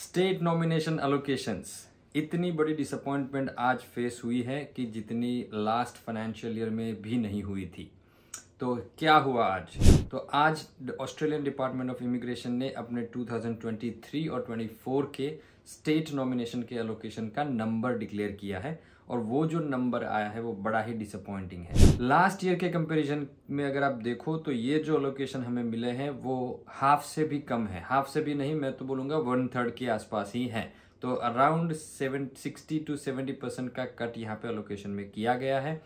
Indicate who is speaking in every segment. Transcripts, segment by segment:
Speaker 1: State nomination allocations इतनी बड़ी disappointment आज फेस हुई है कि जितनी लास्ट फाइनेंशियल ईयर में भी नहीं हुई थी तो क्या हुआ आज तो आज ऑस्ट्रेलियन डिपार्टमेंट ऑफ इमिग्रेशन ने अपने 2023 और 24 के स्टेट नॉमिनेशन के एलोकेशन का नंबर डिक्लेयर किया है और वो जो नंबर आया है वो बड़ा ही डिसअपॉइंटिंग है लास्ट ईयर के कंपैरिजन में अगर आप देखो तो ये जो लोकेशन हमें मिले हैं वो हाफ से भी कम है हाफ से भी नहीं मैं तो बोलूँगा वन थर्ड के आसपास ही है तो around seven sixty two seventy percent का कट यहाँ पे लोकेशन में किया गया है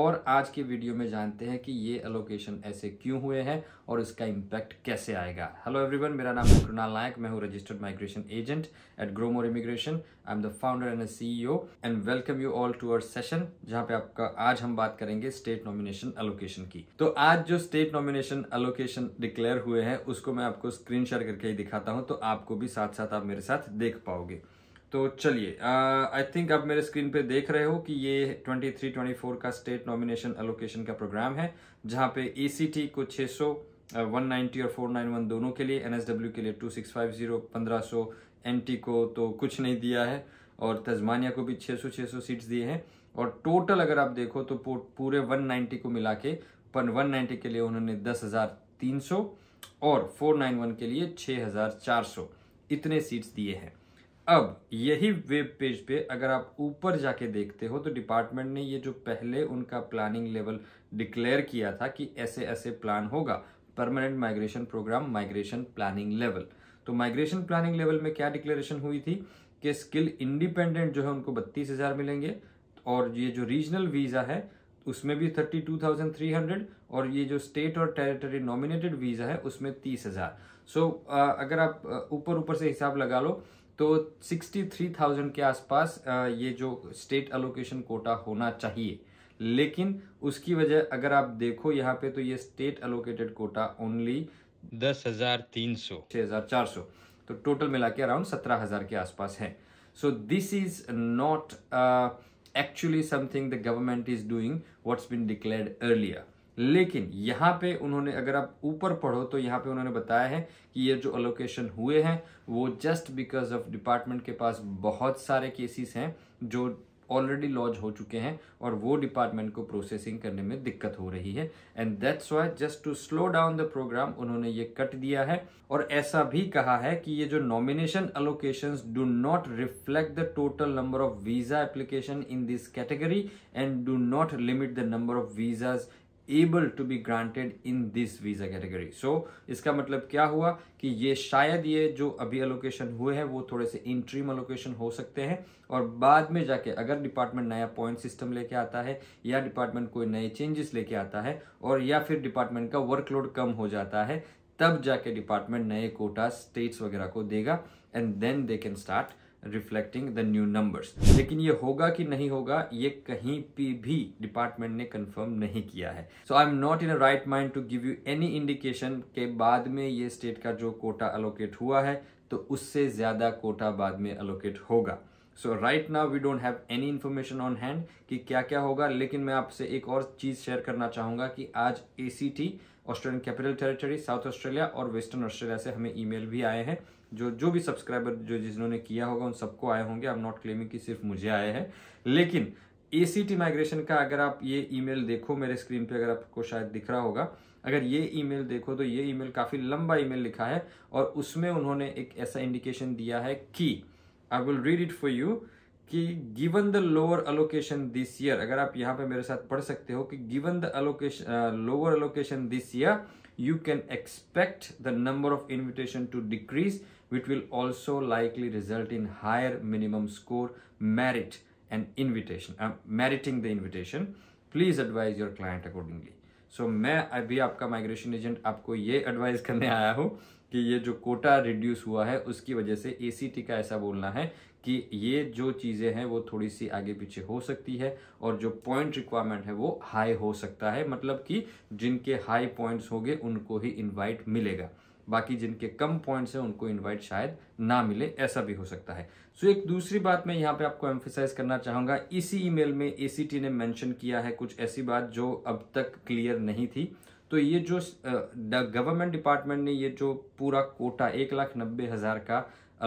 Speaker 1: और आज के वीडियो में जानते हैं कि ये एलोकेशन ऐसे क्यों हुए हैं और इसका इम्पैक्ट कैसे आएगा हेलो एवरीवन मेरा नाम है कृणाल नायक मैं हूँ registered migration agent at Growmore immigration I am the founder and CEO and welcome you all to our session जहाँ पे आपका आज हम बात करेंगे स्टेट नॉमिनेशन एलोकेशन की तो आज जो स्टेट नॉमिनेशन एलोकेशन डिक्लेयर हुए हैं उसको मैं आपको स्क्रीन शेयर करके ही दिखाता हूँ तो आपको भी साथ साथ आप मेरे साथ देख पाओगे तो चलिए आई थिंक आप मेरे स्क्रीन पे देख रहे हो कि ये 23-24 का स्टेट नॉमिनेशन एलोकेशन का प्रोग्राम है जहाँ पे ई को 600, 190 और 491 दोनों के लिए एनएसडब्ल्यू के लिए 2650, 1500, एनटी को तो कुछ नहीं दिया है और तजमानिया को भी 600 600 सीट्स दिए हैं और टोटल अगर आप देखो तो पूरे 190 को मिला के पर 190 के लिए उन्होंने 10,300 और 491 के लिए 6,400 इतने सीट्स दिए हैं अब यही वेब पेज पे अगर आप ऊपर जाके देखते हो तो डिपार्टमेंट ने ये जो पहले उनका प्लानिंग लेवल डिक्लेयर किया था कि ऐसे ऐसे प्लान होगा permanent migration program migration planning level तो माइग्रेशन प्लानिंग लेवल में क्या डिक्लेरेशन हुई थी कि स्किल इंडिपेंडेंट जो है उनको बत्तीस हज़ार मिलेंगे और ये जो रीजनल वीज़ा है उसमें भी thirty two thousand three hundred और ये जो स्टेट और टेरिटरी नॉमिनेटेड वीज़ा है उसमें तीस हज़ार सो अगर आप ऊपर ऊपर से हिसाब लगा लो तो 63,000 के आसपास ये जो स्टेट अलोकेशन कोटा होना चाहिए लेकिन उसकी वजह अगर आप देखो यहाँ पे तो ये स्टेट अलोकेटेड कोटा ओनली दस हजार तीन सौ छह हजार चार सौ तो टोटल मिला के अराउंड सत्रह हजार के आसपास है so this is not actually something the government is doing what's been declared earlier लेकिन यहाँ पे उन्होंने अगर आप ऊपर पढ़ो तो यहाँ पे उन्होंने बताया है कि ये जो अलोकेशन हुए हैं वो जस्ट बिकॉज ऑफ डिपार्टमेंट के पास बहुत सारे केसेस हैं जो ऑलरेडी लॉन्च हो चुके हैं और वो डिपार्टमेंट को प्रोसेसिंग करने में दिक्कत हो रही है and that's why just to slow down the program उन्होंने ये कट दिया है और ऐसा भी कहा है कि ये जो nomination allocation do not reflect the total number of visa application in this category and do not limit the number of visas able to be granted in this visa category so इसका मतलब क्या हुआ कि ये शायद ये जो अभी अलोकेशन हुए हैं वो थोड़े से इंट्रीम अलोकेशन हो सकते हैं और बाद में जाके अगर डिपार्टमेंट नया पॉइंट सिस्टम लेके आता है या डिपार्टमेंट कोई नए चेंजेस लेके आता है और या फिर डिपार्टमेंट का वर्कलोड कम हो जाता है तब जाके डिपार्टमेंट नए कोटा स्टेट्स वगैरह को देगा and then they can start reflecting the new numbers लेकिन ये होगा कि नहीं होगा ये कहीं पे भी डिपार्टमेंट ने कंफर्म नहीं किया है so I am not in a right mind to give you any indication के बाद में ये स्टेट का जो कोटा अलोकेट हुआ है तो उससे ज़्यादा कोटा बाद में अलोकेट होगा so right now we don't have any information on hand कि क्या क्या होगा लेकिन मैं आपसे एक और चीज़ शेयर करना चाहूँगा कि आज A C T Australian Capital Territory South Australia और वेस्टर्न ऑस्ट्रेलिया से हमें मेल भी आए हैं जो जो भी सब्सक्राइबर जो जिन्होंने किया होगा उन सबको आए होंगे आई एम नॉट क्लेमिंग कि सिर्फ मुझे आए हैं लेकिन ए सी टी माइग्रेशन का अगर आप ये मेल देखो मेरे स्क्रीन पर अगर आपको शायद दिख रहा होगा अगर ये ईमेल देखो तो ये ईमेल काफ़ी लंबा ईमेल लिखा है और उसमें उन्होंने एक ऐसा इंडिकेशन दिया है कि I will read it for you कि given the lower allocation this year अगर आप यहां पे मेरे साथ पढ़ सकते हो कि given the allocation lower allocation this year you can expect the number of invitation to decrease with will also likely result in higher minimum score merit and invitation meriting the invitation please advise your client accordingly so मैं अभी आपका migration agent आपको ये advise करने आया हूं कि ये जो कोटा रिड्यूस हुआ है उसकी वजह से ए का ऐसा बोलना है कि ये जो चीज़ें हैं वो थोड़ी सी आगे पीछे हो सकती है और जो पॉइंट रिक्वायरमेंट है वो हाई हो सकता है मतलब कि जिनके हाई पॉइंट्स होंगे उनको ही इनवाइट मिलेगा बाकी जिनके कम पॉइंट्स हैं उनको इनवाइट शायद ना मिले ऐसा भी हो सकता है सो so, एक दूसरी बात मैं यहाँ पे आपको एम्फेसाइज करना चाहूँगा इसी ईमेल में ए ने मैंशन किया है कुछ ऐसी बात जो अब तक क्लियर नहीं थी तो ये जो गवर्नमेंट डिपार्टमेंट ने ये जो पूरा कोटा एक लाख नब्बे हज़ार का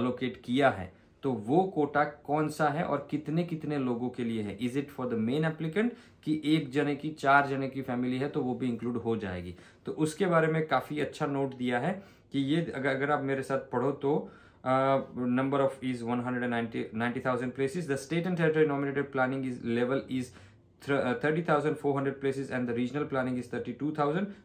Speaker 1: अलोकेट किया है तो वो कोटा कौन सा है और कितने कितने लोगों के लिए है is it for the main applicant कि एक जने की चार जने की फैमिली है तो वो भी इंक्लूड हो जाएगी तो उसके बारे में काफ़ी अच्छा नोट दिया है कि ये अगर अगर आप मेरे साथ पढ़ो तो number of is one hundred and 90000 places the state and territory nominated planning is level is Uh, 30,400 places and the regional planning is 32,000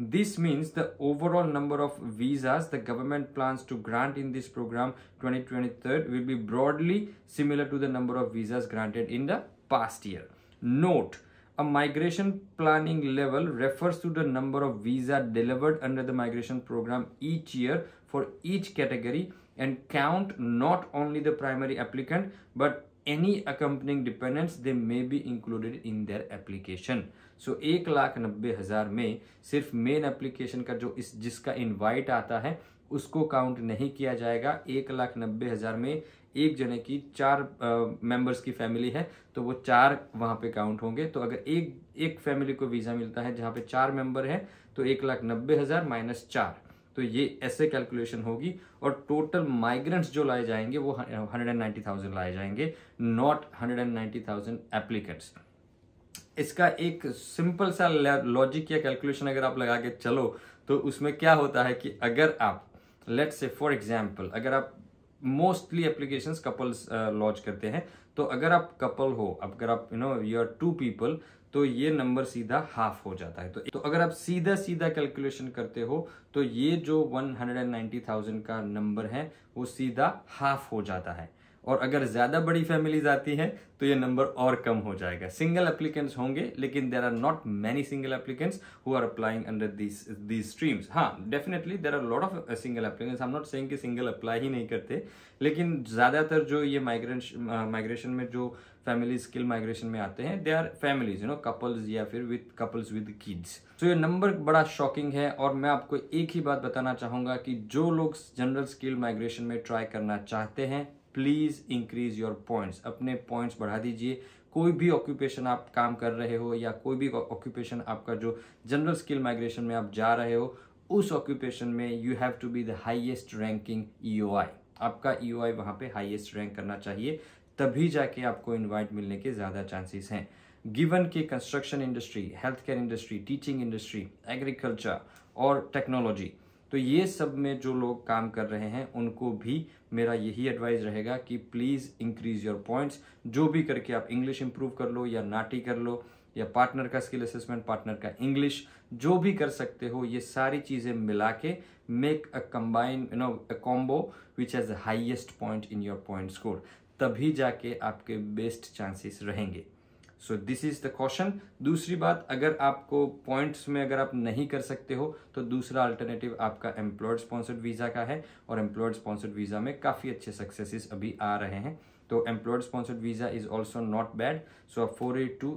Speaker 1: This means the overall number of visas the government plans to grant in this program 2023 will be broadly similar to the number of visas granted in the past year. Note, a migration planning level refers to the number of visa delivered under the migration program each year for each category and count not only the primary applicant but any accompanying dependents they may be included in their application so एक लाख नब्बे हज़ार में सिर्फ main application का जो इस जिसका invite आता है उसको काउंट नहीं किया जाएगा एक लाख नब्बे हज़ार में एक जने की चार मेंबर्स की फैमिली है तो वो चार वहाँ पे काउंट होंगे तो अगर एक एक फैमिली को वीज़ा मिलता है जहाँ पे चार मेंबर है तो एक लाख नब्बे हज़ार माइनस चार तो ये ऐसे कैलकुलेशन होगी और टोटल माइग्रेंट्स जो लाए जाएंगे वो हंड्रेड एंड नाइन्टी थाउजेंड लाए जाएंगे not hundred and ninety thousand applicants इसका एक सिंपल सा लॉजिक या कैलकुलेशन अगर आप लगा के चलो तो उसमें क्या होता है कि अगर आप लेट्स से फॉर एग्जाम्पल अगर आप मोस्टली एप्लीकेशंस कपल्स लॉन्च करते हैं तो अगर आप कपल हो अगर आप you know you are two people तो ये नंबर सीधा हाफ हो जाता है तो, तो अगर आप सीधा सीधा कैलकुलेशन करते हो तो ये जो 190,000 का नंबर है वो सीधा हाफ हो जाता है और अगर ज़्यादा बड़ी फैमिलीज आती हैं तो ये नंबर और कम हो जाएगा सिंगल एप्लीकेंट्स होंगे लेकिन there are not many single applicants who are applying under this these streams हाँ definitely there are lot of single applicants I am not saying कि सिंगल अप्लाई ही नहीं करते लेकिन ज़्यादातर जो ये माइग्रेंट माइग्रेशन uh, में जो फैमिली स्किल माइग्रेशन में आते हैं they are families you know couples या फिर विद कपल्स विद किड्स तो ये नंबर बड़ा शॉकिंग है और मैं आपको एक ही बात बताना चाहूंगा कि जो लोग जनरल स्किल माइग्रेशन में ट्राई करना चाहते हैं प्लीज़ इंक्रीज योर पॉइंट्स अपने पॉइंट्स बढ़ा दीजिए कोई भी ऑक्यूपेशन आप काम कर रहे हो या कोई भी ऑक्यूपेशन आपका जो जनरल स्किल माइग्रेशन में आप जा रहे हो उस ऑक्यूपेशन में you have to be the highest ranking E आपका ई ओ आई वहाँ पर हाइएस्ट रैंक करना चाहिए तभी जाके आपको इन्वाइट मिलने के ज़्यादा चांसेस हैं गिवन के construction industry health care industry teaching industry agriculture और टेक्नोलॉजी तो ये सब में जो लोग काम कर रहे हैं उनको भी मेरा यही एडवाइस रहेगा कि प्लीज़ इंक्रीज योर पॉइंट्स जो भी करके आप इंग्लिश इंप्रूव कर लो या नाटी कर लो या पार्टनर का स्किल असेसमेंट पार्टनर का इंग्लिश जो भी कर सकते हो ये सारी चीज़ें मिला के make a combine you know a combo which has the highest point in your point score तभी जाके आपके बेस्ट चांसेस रहेंगे so this is the question दूसरी बात अगर आपको पॉइंट्स में अगर आप नहीं कर सकते हो तो दूसरा अल्टरनेटिव आपका एम्प्लॉयड स्पॉन्सर्ड वीज़ा का है और एम्प्लॉयड स्पॉन्सर्ड वीज़ा में काफ़ी अच्छे सक्सेसेस अभी आ रहे हैं तो employed sponsored visa is also not bad so आप फोर एट टू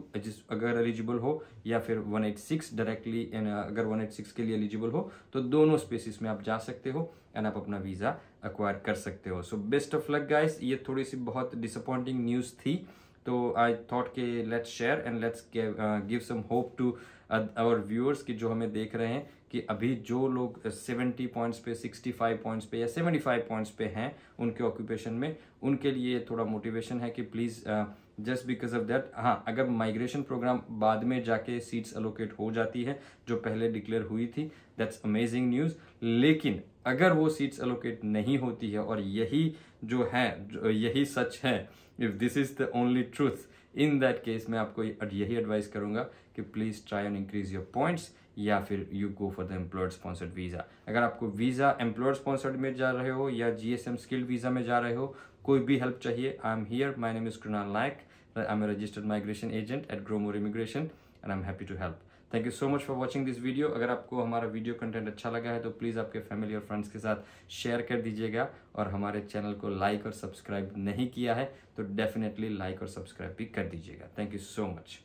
Speaker 1: अगर एलिजिबल हो या फिर वन एट सिक्स डायरेक्टली अगर वन एट सिक्स के लिए एलिजिबल हो तो दोनों स्पेसिस में आप जा सकते हो एंड आप अपना वीज़ा अक्वायर कर सकते हो so best of luck guys ये थोड़ी सी बहुत डिसअपॉइंटिंग न्यूज़ थी तो आई थॉट के let's share and let's give some hope to our viewers कि जो हमें देख रहे हैं कि अभी जो लोग 70 uh, पॉइंट्स पे 65 पॉइंट्स पे या 75 पॉइंट्स पे हैं उनके ऑक्यूपेशन में उनके लिए थोड़ा मोटिवेशन है कि please just because of that हाँ अगर माइग्रेशन प्रोग्राम बाद में जाके सीट्स अलोकेट हो जाती है जो पहले डिक्लेयर हुई थी दैट्स अमेजिंग न्यूज़ लेकिन अगर वो सीट्स अलोकेट नहीं होती है और यही जो है जो यही सच है if this is the only truth in that case मैं आपको यही एडवाइस करूँगा कि please try and increase your points या फिर you go for the employed sponsored visa अगर आपको वीज़ा एम्प्लॉयड स्पॉन्सर्ड में जा रहे हो या G S M skilled visa में जा रहे हो कोई भी हेल्प चाहिए I am here my name is Krunal Nayak I am registered migration agent at Growmore immigration and I am happy to help thank you so much for watching this video अगर आपको हमारा वीडियो कंटेंट अच्छा लगा है तो please आपके family और friends के साथ शेयर कर दीजिएगा और हमारे चैनल को लाइक और सब्सक्राइब नहीं किया है तो डेफिनेटली लाइक और सब्सक्राइब भी कर दीजिएगा थैंक यू सो मच